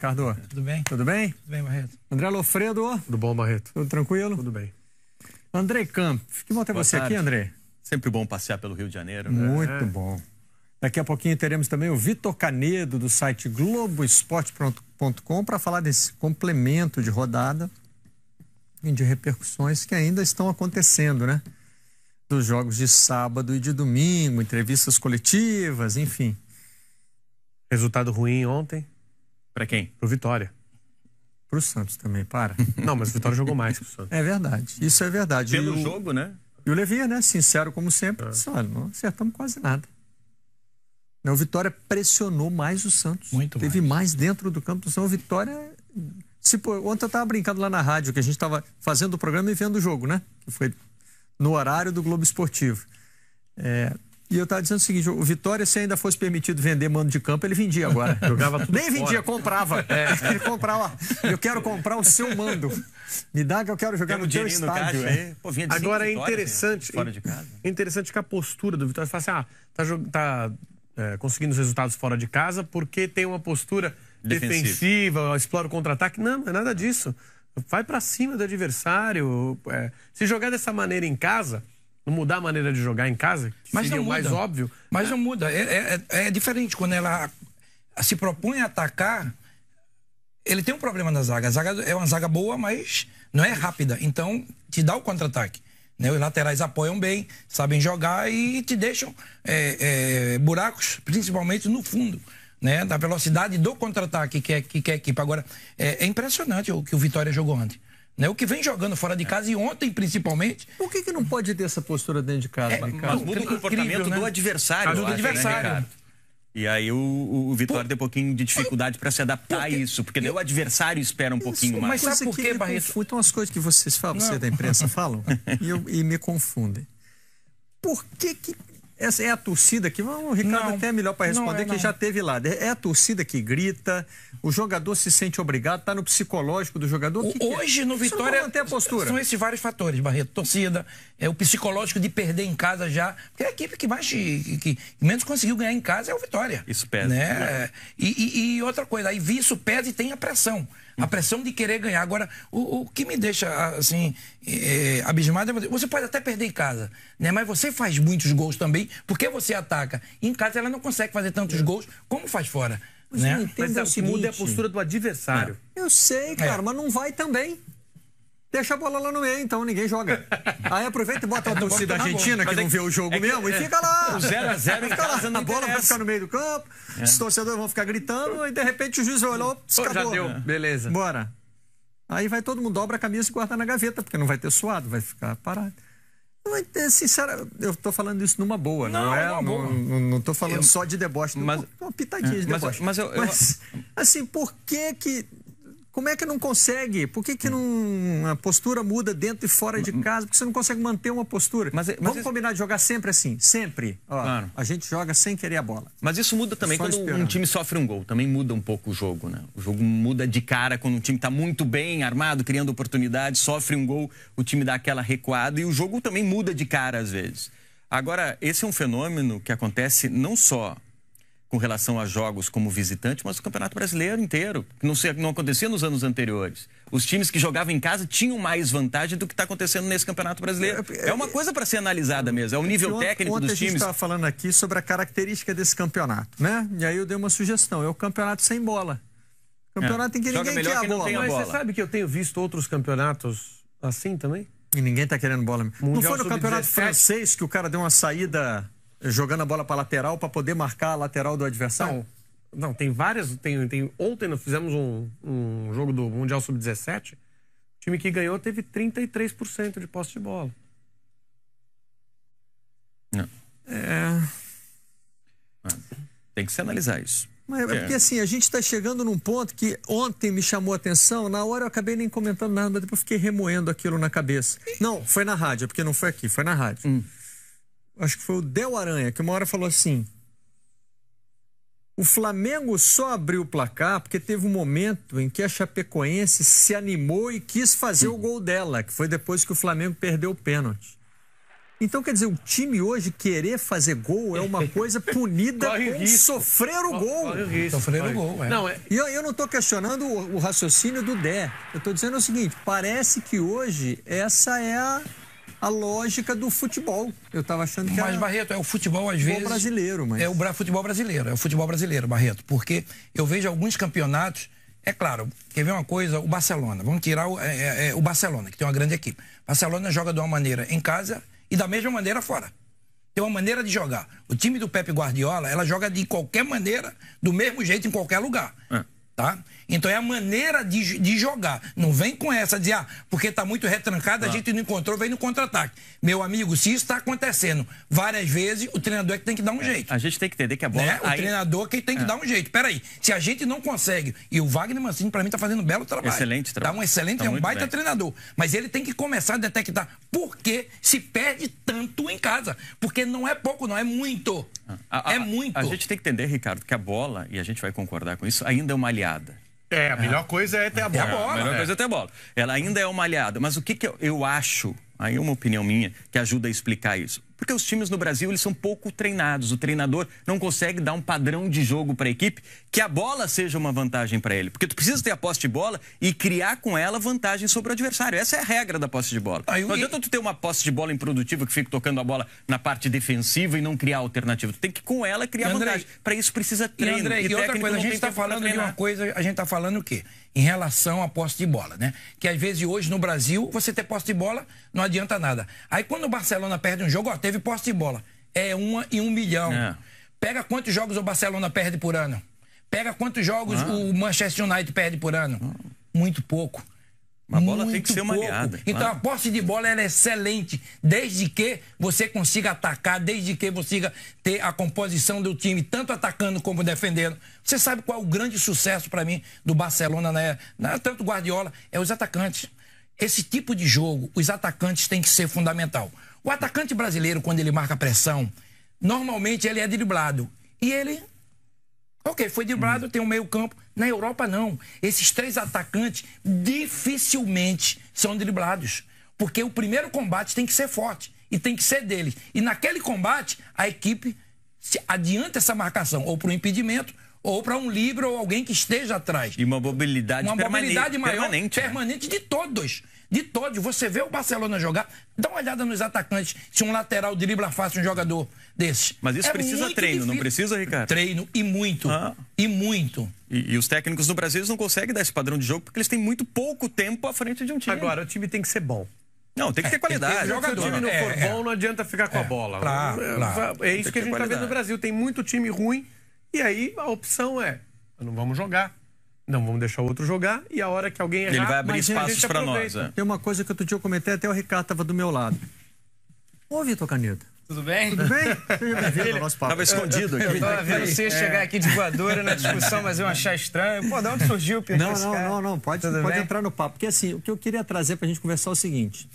Ricardo. É, tudo bem? Tudo bem? Tudo bem, Barreto. André Lofredo. Tudo bom, Barreto? Tudo tranquilo? Tudo bem. André Camp, que bom ter Boa você tarde. aqui, André. Sempre bom passear pelo Rio de Janeiro. Né? Muito é. bom. Daqui a pouquinho teremos também o Vitor Canedo, do site globoesporte.com, para falar desse complemento de rodada e de repercussões que ainda estão acontecendo, né? Dos jogos de sábado e de domingo, entrevistas coletivas, enfim. Resultado ruim ontem. Para quem? Pro Vitória. Pro Santos também, para. Não, mas o Vitória jogou mais que o Santos. É verdade. Isso é verdade. Pelo o... jogo, né? E o Levinha, né? Sincero como sempre, é. disse, olha, não acertamos quase nada. Né, o Vitória pressionou mais o Santos. Muito Teve mais. mais dentro do campo do Santos. O Vitória. Se, pô, ontem eu estava brincando lá na rádio, que a gente estava fazendo o programa e vendo o jogo, né? Que foi no horário do Globo Esportivo. É, e eu estava dizendo o seguinte, o Vitória, se ainda fosse permitido vender mando de campo, ele vendia agora. Jogava tudo Nem vendia, fora. comprava. É. Ele comprava, ó, eu quero comprar o seu mando. Me dá que eu quero jogar Tem no teu estádio. É. Pô, agora é interessante, né? fora de casa. É interessante que a postura do Vitória, você fala assim, ah, tá, tá é, conseguindo os resultados fora de casa porque tem uma postura defensiva, defensiva explora o contra-ataque. Não, não é nada disso. Vai para cima do adversário. É, se jogar dessa maneira em casa não mudar a maneira de jogar em casa, que mas seria não muda. mais óbvio. Mas não muda. É, é, é, é, diferente. Quando ela se propõe a atacar, ele tem um problema na zaga. A zaga é uma zaga boa, mas não é rápida. Então, te dá o contra-ataque. Né? Os laterais apoiam bem, sabem jogar e te deixam é, é buracos, principalmente no fundo. Né, da velocidade do contra-ataque que, é, que, a equipe. Agora, é, impressionante o que o Vitória jogou ontem. Né? O que vem jogando fora de casa e ontem, principalmente. Por que, que não pode ter essa postura dentro de casa? É, né, mas muda o comportamento incrível, né? do adversário. Do né, adversário. e aí o, o Vitória Por... tem um pouquinho de dificuldade para se adaptar a isso, porque eu... o adversário espera um isso, pouquinho é mais. Mas sabe por quê, Barreto? então as coisas que vocês falam, não. você da imprensa falam, e, eu, e me confundem. Por que, que essa é a torcida que. O Ricardo não, até é melhor para responder, é, que já teve lá. É a torcida que grita, o jogador se sente obrigado, está no psicológico do jogador. O, que hoje, que é? no Vitória. Não a postura. São esses vários fatores, Barreto. Torcida, é o psicológico de perder em casa já. Porque é a equipe que mais. que, que menos conseguiu ganhar em casa é o Vitória. Isso pesa. Né? É. E, e, e outra coisa, aí isso pesa e tem a pressão. A pressão de querer ganhar. Agora, o, o que me deixa assim é, abismado é você pode até perder em casa, né? Mas você faz muitos gols também, porque você ataca. Em casa ela não consegue fazer tantos é. gols como faz fora. Mas né? Mas é se muda a postura do adversário. Eu sei, é. cara, mas não vai também. Deixa a bola lá no meio, então ninguém joga. Aí aproveita e bota é a torcida argentina que é não vê o jogo é que, mesmo é, e fica lá. O 0x0 fica lá. A bola vai ficar no meio do campo, é. os torcedores vão ficar gritando e de repente o juiz olhou, oh, Já deu, é. beleza. Bora. Aí vai todo mundo, dobra a camisa e guarda na gaveta, porque não vai ter suado, vai ficar parado. Sinceramente, eu tô falando isso numa boa, não, não é? Não, não, não tô falando eu, só de deboche, mas, uma pitadinha de deboche. Mas, eu, mas eu, assim, por que que como é que não consegue? Por que, que hum. não, a postura muda dentro e fora de hum, hum. casa? Porque você não consegue manter uma postura. Mas, é- mas Vamos isso... combinar de jogar sempre assim, sempre. Ó, claro. A gente joga sem querer a bola. Mas isso muda também Só quando esperando. um time sofre um gol. Também muda um pouco o jogo, né? O jogo muda de cara quando um time está muito bem armado, criando oportunidades, sofre um gol, o time dá aquela recuada e o jogo também muda de cara às vezes. Agora, esse é um fenômeno que acontece não só com relação a jogos como visitante, mas o Campeonato Brasileiro inteiro, não, se, não acontecia nos anos anteriores. Os times que jogavam em casa tinham mais vantagem do que está acontecendo nesse Campeonato Brasileiro. É, é, é uma coisa para ser analisada é, mesmo, é o nível ontem, técnico ontem dos times. Ontem a gente estava falando aqui sobre a característica desse campeonato, né? E aí eu dei uma sugestão, é o campeonato sem bola. Campeonato é. em que ninguém quer a bola. Mas bola. você sabe que eu tenho visto outros campeonatos assim também? E ninguém está querendo bola. Mundial não foi no Campeonato 17. Francês que o cara deu uma saída jogando a bola para lateral para poder marcar a lateral do adversário? Não, não tem várias. Tem, tem, ontem nós fizemos um, um jogo do Mundial Sub-17. O time que ganhou teve 33% de posse de bola. Não. É. é... Tem que se analisar isso. Mas é, é. porque assim, a gente está chegando num ponto que ontem me chamou a atenção, na hora eu acabei nem comentando nada, mas depois fiquei remoendo aquilo na cabeça. Não, foi na rádio, é porque não foi aqui, foi na rádio. Hum acho que foi o Del Aranha, que uma hora falou assim: o Flamengo só abriu o placar porque teve um momento em que a Chapecoense se animou e quis fazer o gol dela, que foi depois que o Flamengo perdeu o pênalti. Então, quer dizer, o time hoje querer fazer gol é uma coisa punida por sofrer o gol. Tá sofrer o gol, é. Não, é... E eu, eu não estou questionando o, o, raciocínio do Dé. Eu estou dizendo o seguinte, parece que hoje essa é a, a lógica do futebol. Eu estava achando que mas, era. Mas, Barreto, é o futebol, às vezes. brasileiro, mas. É o futebol brasileiro, é o futebol brasileiro, Barreto. Porque eu vejo alguns campeonatos. É claro, quer ver uma coisa? O Barcelona. Vamos tirar o, é, é, é, o Barcelona, que tem uma grande equipe. Barcelona joga de uma maneira em casa e da mesma maneira fora. Tem uma maneira de jogar. O time do Pepe Guardiola, ela joga de qualquer maneira, do mesmo jeito, em qualquer lugar. É. Tá? Então é a maneira de, de jogar. Não vem com essa de, ah, porque está muito retrancado, a gente não encontrou, vem no contra-ataque. Meu amigo, se isso está acontecendo várias vezes, o treinador é que tem que dar um é, jeito. A gente tem que entender que a bola. Né? O aí... treinador é que tem que é. dar um jeito. Peraí, se a gente não consegue, e o Wagner Mancini, para mim, está fazendo um belo trabalho. Excelente trabalho. Tá um excelente, tá é um baita bem. treinador. Mas ele tem que começar a detectar por que se perde tanto em casa. Porque não é pouco, não, é muito. A, a, é muito. A, gente tem que entender, Ricardo, que a bola, e a gente vai concordar com isso, ainda é uma aliada. É, a melhor coisa é ter a é, bola. É, a melhor né? coisa é ter a bola. Ela ainda é uma aliada. Mas o que, que eu, eu acho, aí é uma opinião minha, que ajuda a explicar isso porque os times no Brasil eles são pouco treinados. O treinador não consegue dar um padrão de jogo para a equipe que a bola seja uma vantagem para ele, porque tu precisa ter a posse de bola e criar com ela vantagem sobre o adversário. Essa é a regra da posse de bola. Aí, não adianta tu ter uma posse de bola improdutiva que fica tocando a bola na parte defensiva e não criar alternativa. Tu tem que com ela criar Andrei, vantagem. Para isso precisa treino. E, Andrei, e, e outra tá coisa, a gente está falando de uma coisa, a gente está falando o quê? em relação à posse de bola, né? Que às vezes hoje no Brasil, você ter posse de bola não adianta nada. Aí quando o Barcelona perde um jogo, ó, teve posse de bola. É uma em um milhão. É. Pega quantos jogos o Barcelona perde por ano? Pega quantos jogos ah. o Manchester United perde por ano? Ah. Muito pouco. Uma bola Muito tem que ser pouco. maniada. Então a posse de bola é excelente, desde que você consiga atacar, desde que você consiga ter a composição do time, tanto atacando como defendendo. Você sabe qual é o grande sucesso para mim do Barcelona, né? É tanto Guardiola, é os atacantes. Esse tipo de jogo, os atacantes têm que ser fundamental. O atacante brasileiro, quando ele marca pressão, normalmente ele é driblado. E ele Ok, foi driblado, hum. tem um meio campo. Na Europa, não. Esses três atacantes dificilmente são driblados. Porque o primeiro combate tem que ser forte e tem que ser deles. E naquele combate, a equipe se adianta essa marcação ou para o impedimento ou para um livre ou alguém que esteja atrás. E uma mobilidade Uma mobilidade maior, permanente, né? permanente de todos. De todos. Você vê o Barcelona jogar, dá uma olhada nos atacantes, se um lateral dribla fácil um jogador desses. Mas isso é precisa treino, difícil. não precisa, Ricardo? Treino e muito. Ah. E muito. E, e, os técnicos no Brasil não conseguem dar esse padrão de jogo porque eles têm muito pouco tempo à frente de um time. Agora, o time tem que ser bom. Não, tem que ter é, qualidade. É, ter né? jogador. Se o time não for é, bom, é. não adianta ficar com a bola. É isso que, que a gente está vendo no Brasil. Tem muito time ruim e aí a opção é: não vamos jogar. Não, vamos deixar o outro jogar e a hora que alguém errar... Ele vai abrir espaços para nós. É. Tem uma coisa que outro dia eu comentei, até o Ricardo estava do meu lado. Ô, Vitor Caneta. Tudo bem? Tudo bem? Estava escondido aqui. Eu, tava vendo você é. chegar aqui de voadora na discussão, mas eu achar estranho. Pô, de onde surgiu o Não, não, não, não. Pode, pode entrar no papo. Porque assim, o que eu queria trazer para a gente conversar é o seguinte.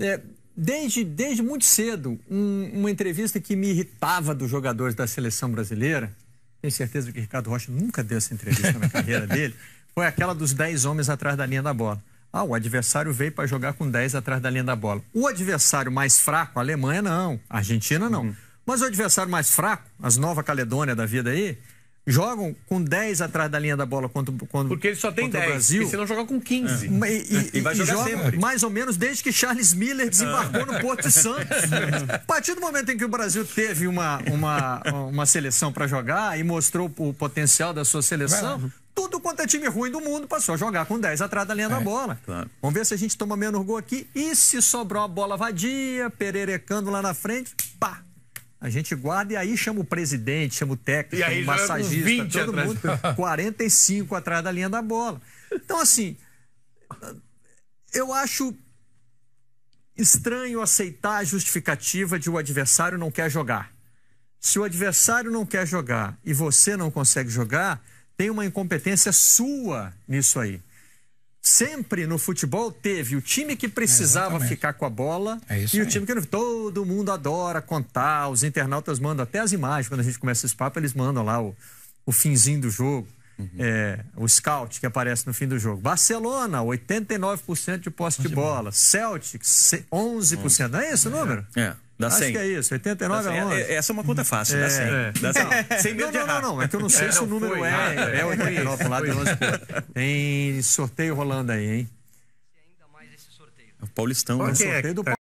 É, desde, desde muito cedo, um, uma entrevista que me irritava dos jogadores da seleção brasileira tenho certeza que Ricardo Rocha nunca deu essa entrevista na carreira dele. Foi aquela dos 10 homens atrás da linha da bola. Ah, o adversário veio para jogar com 10 atrás da linha da bola. O adversário mais fraco, a Alemanha não, a Argentina não. Uhum. Mas o adversário mais fraco, as Nova Caledônia da vida aí, jogam com 10 atrás da linha da bola contra, contra Porque ele só tem 10, Brasil. Porque senão joga com 15. É. E, e, e, vai jogar e joga sempre. mais ou menos desde que Charles Miller desembarcou no Porto de Santos. A partir do momento em que o Brasil teve uma, uma, uma seleção para jogar e mostrou o potencial da sua seleção, tudo quanto é time ruim do mundo passou a jogar com 10 atrás da linha é, da bola. Claro. Vamos ver se a gente toma menos gol aqui. E se sobrou a bola vadia, pererecando lá na frente, a gente guarda e aí chama o presidente, chama o técnico, aí, o é massagista, todo atrás. mundo 45 atrás da linha da bola. Então, assim, eu acho estranho aceitar a justificativa de o adversário não quer jogar. Se o adversário não quer jogar e você não consegue jogar, tem uma incompetência sua nisso aí sempre no futebol teve o time que precisava ficar com a bola é e o time que não. Todo mundo adora contar, os internautas mandam até as imagens, quando a gente começa esse papo, eles mandam lá o, o finzinho do jogo. Uhum. É, o scout que aparece no fim do jogo. Barcelona, 89% de posse de bola. Celtic, 11%. 11%. Não é esse o número? É. é. Dá 100. Acho que é isso, 89 a 11. É, essa é uma conta fácil, é, é, dá 100. É. Dá 100. É. 100 mil não, não, não, não, é que eu não sei é, se não, o número foi, é, é, é 89 para um lado e 11 para Tem sorteio rolando aí, hein? Ainda mais esse sorteio. É o Paulistão, okay. Né? é o sorteio do tá